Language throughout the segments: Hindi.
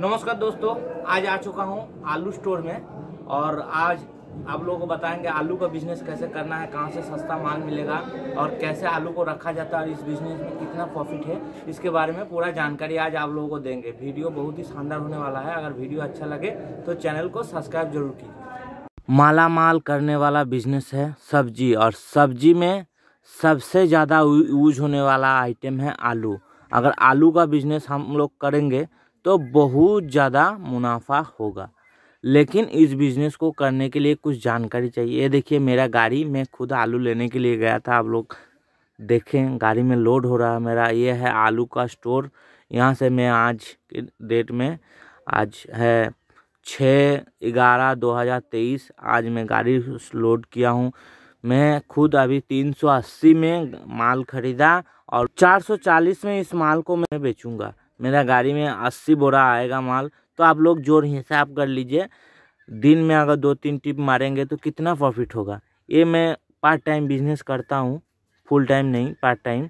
नमस्कार दोस्तों आज आ चुका हूँ आलू स्टोर में और आज आप लोगों को बताएंगे आलू का बिजनेस कैसे करना है कहाँ से सस्ता माल मिलेगा और कैसे आलू को रखा जाता है और इस बिजनेस में कितना प्रॉफिट है इसके बारे में पूरा जानकारी आज आप लोगों को देंगे वीडियो बहुत ही शानदार होने वाला है अगर वीडियो अच्छा लगे तो चैनल को सब्सक्राइब जरूर कीजिए माला माल करने वाला बिजनेस है सब्जी और सब्जी में सबसे ज़्यादा यूज होने वाला आइटम है आलू अगर आलू का बिजनेस हम लोग करेंगे तो बहुत ज़्यादा मुनाफा होगा लेकिन इस बिज़नेस को करने के लिए कुछ जानकारी चाहिए ये देखिए मेरा गाड़ी मैं खुद आलू लेने के लिए गया था आप लोग देखें गाड़ी में लोड हो रहा है मेरा ये है आलू का स्टोर यहाँ से मैं आज के डेट में आज है छः ग्यारह दो हज़ार तेईस आज मैं गाड़ी लोड किया हूँ मैं खुद अभी तीन सौ अस्सी में माल ख़रीदा और चार सौ चालीस में इस माल को मैं बेचूँगा मेरा गाड़ी में अस्सी बोरा आएगा माल तो आप लोग जोर हिसाब कर लीजिए दिन में अगर दो तीन टिप मारेंगे तो कितना प्रॉफिट होगा ये मैं पार्ट टाइम बिजनेस करता हूँ फुल टाइम नहीं पार्ट टाइम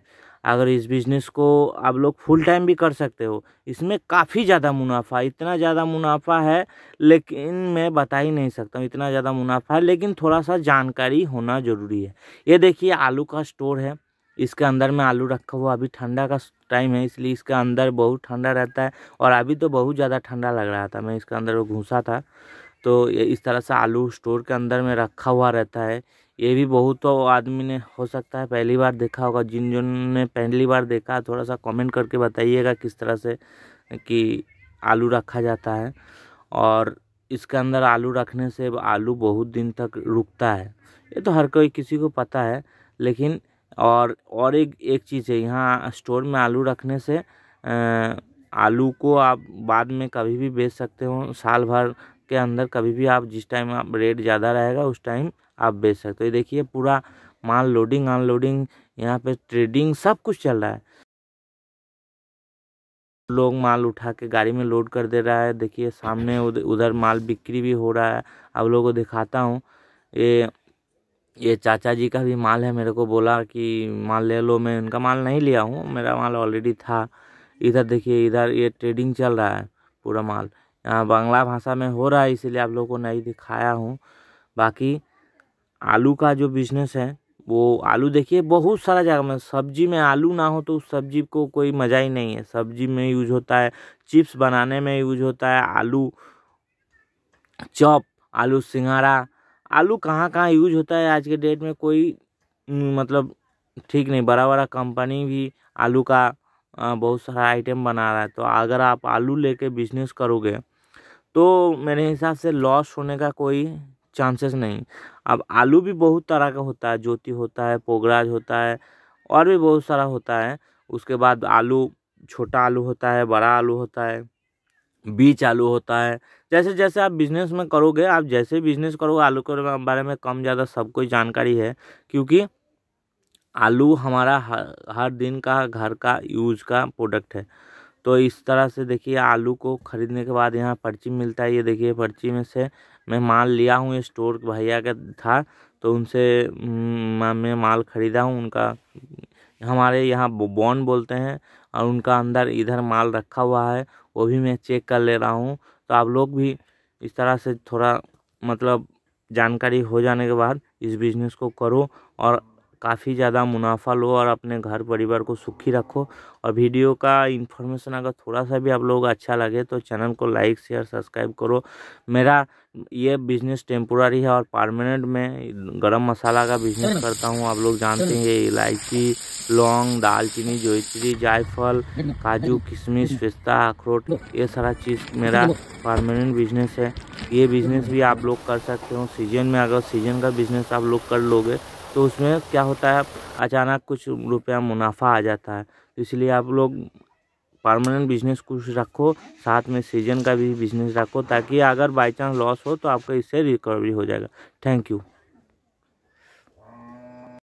अगर इस बिज़नेस को आप लोग फुल टाइम भी कर सकते हो इसमें काफ़ी ज़्यादा मुनाफा इतना ज़्यादा मुनाफा है लेकिन मैं बता ही नहीं सकता हूँ इतना ज़्यादा मुनाफा है लेकिन थोड़ा सा जानकारी होना ज़रूरी है ये देखिए आलू का स्टोर है इसके अंदर में आलू रखा हुआ अभी ठंडा का टाइम है इसलिए इसके अंदर बहुत ठंडा रहता है और अभी तो बहुत ज़्यादा ठंडा लग रहा था मैं इसके अंदर वो घुसा था तो इस तरह से आलू स्टोर के अंदर में रखा हुआ रहता है ये भी बहुत तो आदमी ने हो सकता है पहली बार देखा होगा जिन जिन ने पहली बार देखा थोड़ा सा कमेंट करके बताइएगा किस तरह से कि आलू रखा जाता है और इसके अंदर आलू रखने से आलू बहुत दिन तक रुकता है ये तो हर कोई किसी को पता है लेकिन और और एक एक चीज़ है यहाँ स्टोर में आलू रखने से आलू को आप बाद में कभी भी बेच सकते हो साल भर के अंदर कभी भी आप जिस टाइम आप रेट ज़्यादा रहेगा उस टाइम आप बेच सकते हो देखिए पूरा माल लोडिंग अनलोडिंग यहाँ पे ट्रेडिंग सब कुछ चल रहा है लोग माल उठा के गाड़ी में लोड कर दे रहा है देखिए सामने उधर माल बिक्री भी हो रहा है अब लोगों को दिखाता हूँ ये ये चाचा जी का भी माल है मेरे को बोला कि माल ले लो मैं उनका माल नहीं लिया हूँ मेरा माल ऑलरेडी था इधर देखिए इधर ये ट्रेडिंग चल रहा है पूरा माल यहाँ बांग्ला भाषा में हो रहा है इसीलिए आप लोगों को नहीं दिखाया हूँ बाकी आलू का जो बिजनेस है वो आलू देखिए बहुत सारा जगह में सब्जी में आलू ना हो तो उस सब्जी को कोई मज़ा ही नहीं है सब्जी में यूज होता है चिप्स बनाने में यूज होता है आलू चॉप आलू सिंगारा आलू कहाँ कहाँ यूज होता है आज के डेट में कोई मतलब ठीक नहीं बड़ा बड़ा कंपनी भी आलू का बहुत सारा आइटम बना रहा है तो अगर आप आलू लेके बिजनेस करोगे तो मेरे हिसाब से लॉस होने का कोई चांसेस नहीं अब आलू भी बहुत तरह का होता है ज्योति होता है पोगराज होता है और भी बहुत सारा होता है उसके बाद आलू छोटा आलू होता है बड़ा आलू होता है बी चालू होता है जैसे जैसे आप बिजनेस में करोगे आप जैसे बिजनेस करोगे आलू के बारे में कम ज़्यादा सबको जानकारी है क्योंकि आलू हमारा हर, हर दिन का घर का यूज का प्रोडक्ट है तो इस तरह से देखिए आलू को ख़रीदने के बाद यहाँ पर्ची मिलता है ये देखिए पर्ची में से मैं माल लिया हूँ ये स्टोर भैया का था तो उनसे मैं माल ख़रीदा हूँ उनका हमारे यहाँ बॉन बोलते हैं और उनका अंदर इधर माल रखा हुआ है वो भी मैं चेक कर ले रहा हूँ तो आप लोग भी इस तरह से थोड़ा मतलब जानकारी हो जाने के बाद इस बिज़नेस को करो और काफ़ी ज़्यादा मुनाफा लो और अपने घर परिवार को सुखी रखो और वीडियो का इन्फॉर्मेशन अगर थोड़ा सा भी आप लोगों को अच्छा लगे तो चैनल को लाइक शेयर सब्सक्राइब करो मेरा ये बिज़नेस टेम्पोरारी है और परमानेंट में गरम मसाला का बिज़नेस करता हूँ आप लोग जानते हैं इलायची लौंग दालचीनी जोत्री जायफल काजू किशमिश पिस्ता अखरोट ये सारा चीज़ मेरा परमानेंट बिजनेस है ये बिज़नेस भी आप लोग कर सकते हो सीजन में अगर सीजन का बिज़नेस आप लोग कर लोगे तो उसमें क्या होता है अचानक कुछ रुपया मुनाफा आ जाता है इसलिए आप लोग परमानेंट बिजनेस कुछ रखो साथ में सीजन का भी बिजनेस रखो ताकि अगर बाई चांस लॉस हो तो आपका इससे रिकवरी हो जाएगा थैंक यू